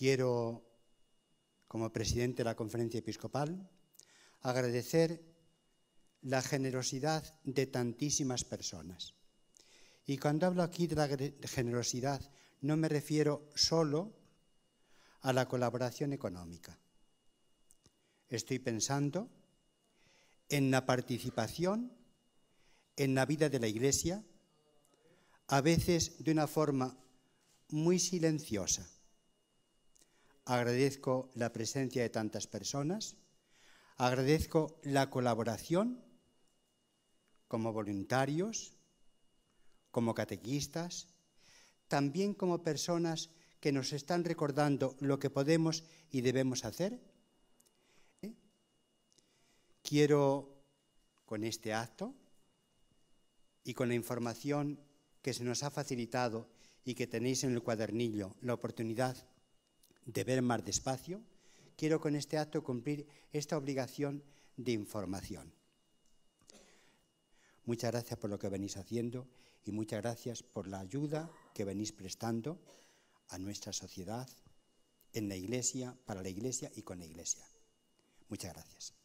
quiero, como presidente de la conferencia episcopal, agradecer la generosidad de tantísimas personas. Y cuando hablo aquí de la generosidad, no me refiero solo a la colaboración económica. Estoy pensando en la participación en la vida de la Iglesia, a veces de una forma muy silenciosa Agradezco la presencia de tantas personas. Agradezco la colaboración como voluntarios, como catequistas, también como personas que nos están recordando lo que podemos y debemos hacer. ¿Eh? Quiero, con este acto y con la información que se nos ha facilitado y que tenéis en el cuadernillo, la oportunidad de ver más despacio, quiero con este acto cumplir esta obligación de información. Muchas gracias por lo que venís haciendo y muchas gracias por la ayuda que venís prestando a nuestra sociedad, en la Iglesia, para la Iglesia y con la Iglesia. Muchas gracias.